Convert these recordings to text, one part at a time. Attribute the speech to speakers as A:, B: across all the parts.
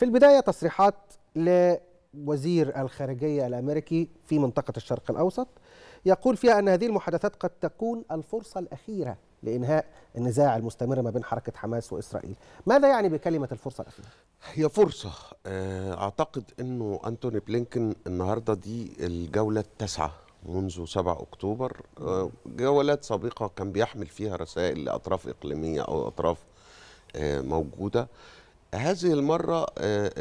A: في البداية تصريحات لوزير الخارجية الأمريكي في منطقة الشرق الأوسط يقول فيها أن هذه المحادثات قد تكون الفرصة الأخيرة لإنهاء النزاع المستمر ما بين حركة حماس وإسرائيل ماذا يعني بكلمة الفرصة الأخيرة؟ هي فرصة آه، أعتقد أنه أنتوني بلينكن النهاردة دي الجولة التاسعة منذ 7 أكتوبر آه، جولات سابقة كان بيحمل فيها رسائل لأطراف إقليمية أو أطراف آه، موجودة هذه المرة آه،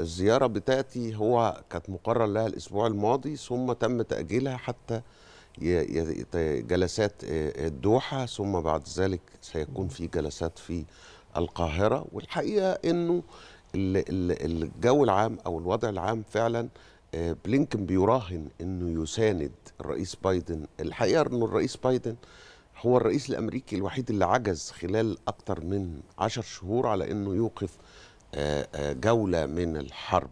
A: الزيارة بتاعتي هو كانت مقرر لها الأسبوع الماضي ثم تم تأجيلها حتى جلسات آه، الدوحة ثم بعد ذلك سيكون في جلسات في القاهرة والحقيقة أنه الجو العام أو الوضع العام فعلا آه، بلينكن بيراهن أنه يساند الرئيس بايدن الحقيقة أنه الرئيس بايدن هو الرئيس الامريكي الوحيد اللي عجز خلال اكثر من عشر شهور على انه يوقف آه، آه، جوله من الحرب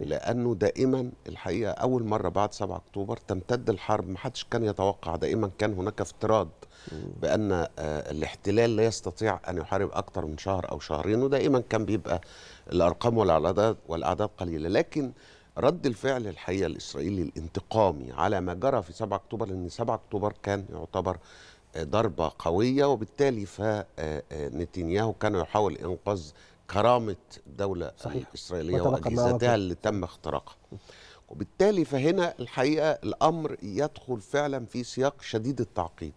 A: لانه دائما الحقيقه اول مره بعد 7 اكتوبر تمتد الحرب ما حدش كان يتوقع دائما كان هناك افتراض بان آه، الاحتلال لا يستطيع ان يحارب اكثر من شهر او شهرين ودائما كان بيبقى الارقام والاعداد والاعداد قليله لكن رد الفعل الحقيقه الاسرائيلي الانتقامي على ما جرى في 7 اكتوبر لان 7 اكتوبر كان يعتبر ضربة قوية وبالتالي فنتنياهو آه، آه، كان يحاول إنقاذ كرامة الدولة صحيح. الإسرائيلية وأجهزتها اللي تم اختراقها وبالتالي فهنا الحقيقة الأمر يدخل فعلا في سياق شديد التعقيد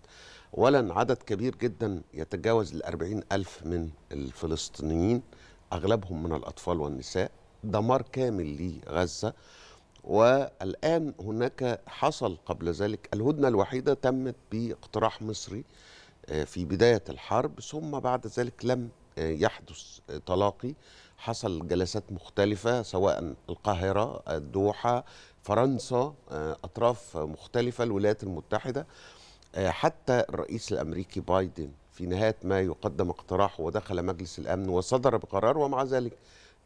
A: أولا عدد كبير جدا يتجاوز الأربعين ألف من الفلسطينيين أغلبهم من الأطفال والنساء دمار كامل لغزة والآن هناك حصل قبل ذلك الهدنة الوحيدة تمت باقتراح مصري آه، في بداية الحرب ثم بعد ذلك لم آه، يحدث تلاقي حصل جلسات مختلفة سواء القاهرة الدوحة فرنسا آه، أطراف مختلفة الولايات المتحدة حتى الرئيس الأمريكي بايدن في نهاية ما يقدم اقتراحه ودخل مجلس الأمن وصدر بقرار ومع ذلك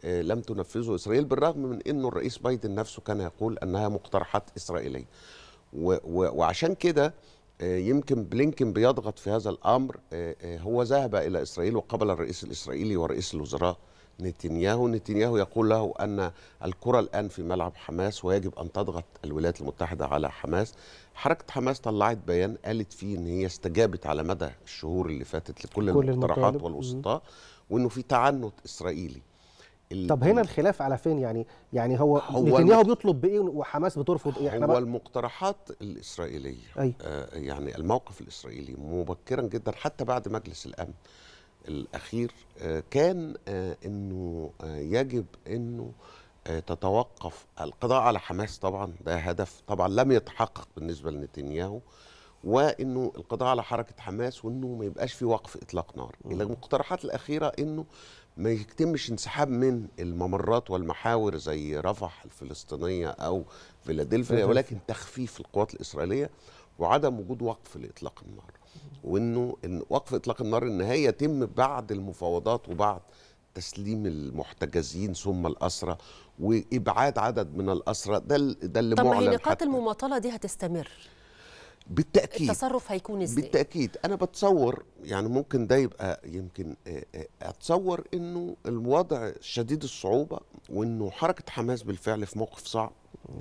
A: آه، لم تنفذه إسرائيل بالرغم من أنه الرئيس بايدن نفسه كان يقول أنها مقترحات إسرائيلية وعشان كده آه، يمكن بلينكن بيضغط في هذا الأمر آه، هو ذهب إلى إسرائيل وقبل الرئيس الإسرائيلي ورئيس الوزراء نتنياهو نتنياهو يقول له أن الكرة الآن في ملعب حماس ويجب أن تضغط الولايات المتحدة على حماس حركة حماس طلعت بيان قالت فيه أن هي استجابت على مدى الشهور اللي فاتت لكل المقترحات والوسطاء وأنه في تعنت إسرائيلي طب هنا الخلاف على فين يعني يعني هو, هو نتنياهو بيطلب بايه وحماس بترفض ايه احنا هو المقترحات الاسرائيليه أي. آه يعني الموقف الاسرائيلي مبكرا جدا حتى بعد مجلس الامن الاخير آه كان آه انه آه يجب انه آه، تتوقف القضاء على حماس طبعا ده هدف طبعا لم يتحقق بالنسبه لنتنياهو وانه القضاء على حركه حماس وانه ما يبقاش في وقف اطلاق نار المقترحات الاخيره انه ما يتمش انسحاب من الممرات والمحاور زي رفح الفلسطينيه او فيلادلفيا ولكن تخفيف القوات الاسرائيليه وعدم وجود وقف لاطلاق النار وانه إن وقف اطلاق النار النهائي يتم بعد المفاوضات وبعد تسليم المحتجزين ثم الاسرى وابعاد عدد من الاسرى ده ده اللي طب ما هي نقاط المماطله دي هتستمر بالتاكيد التصرف هيكون ازاي بالتاكيد انا بتصور يعني ممكن ده يبقى يمكن اتصور انه الوضع شديد الصعوبه وانه حركه حماس بالفعل في موقف صعب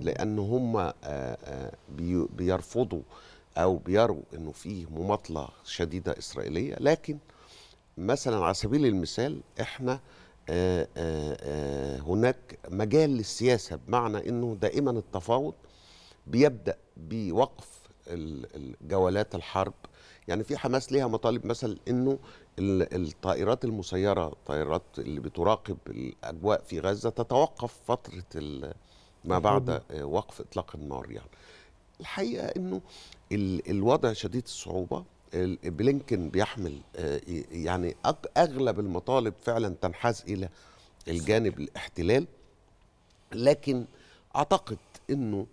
A: لان هم بيرفضوا او بيروا انه فيه مماطله شديده اسرائيليه لكن مثلا على سبيل المثال احنا هناك مجال للسياسه بمعنى انه دائما التفاوض بيبدا بوقف جولات الحرب يعني في حماس ليها مطالب مثلا انه الطائرات المسيره الطائرات اللي بتراقب الاجواء في غزه تتوقف فتره ما بعد آه، وقف اطلاق النار يعني الحقيقه انه الوضع شديد الصعوبه بلينكن بيحمل آه، يعني اغلب المطالب فعلا تنحاز الى الجانب الاحتلال لكن اعتقد انه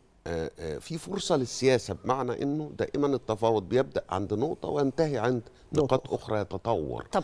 A: في فرصه للسياسه بمعنى انه دائما التفاوض بيبدا عند نقطه وينتهي عند نقاط اخرى يتطور طب